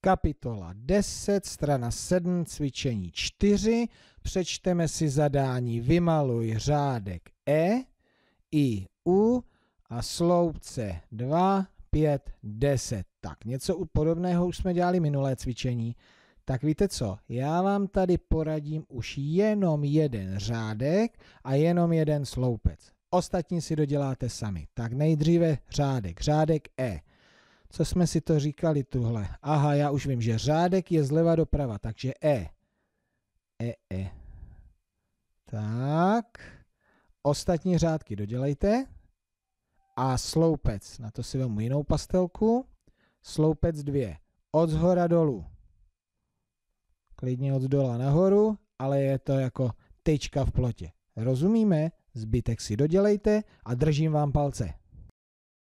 kapitola 10, strana 7, cvičení 4. Přečteme si zadání vymaluj řádek E, I, U a sloupce 2, 5, 10. Tak, něco podobného už jsme dělali minulé cvičení. Tak víte co, já vám tady poradím už jenom jeden řádek a jenom jeden sloupec. Ostatní si doděláte sami. Tak nejdříve řádek, řádek E. Co jsme si to říkali tuhle? Aha, já už vím, že řádek je zleva doprava, takže E. E, E. Tak. Ostatní řádky dodělejte. A sloupec, na to si vemu jinou pastelku. Sloupec dvě Od zhora dolů. Klidně od dola nahoru, ale je to jako tečka v plotě. Rozumíme? Zbytek si dodělejte a držím vám palce.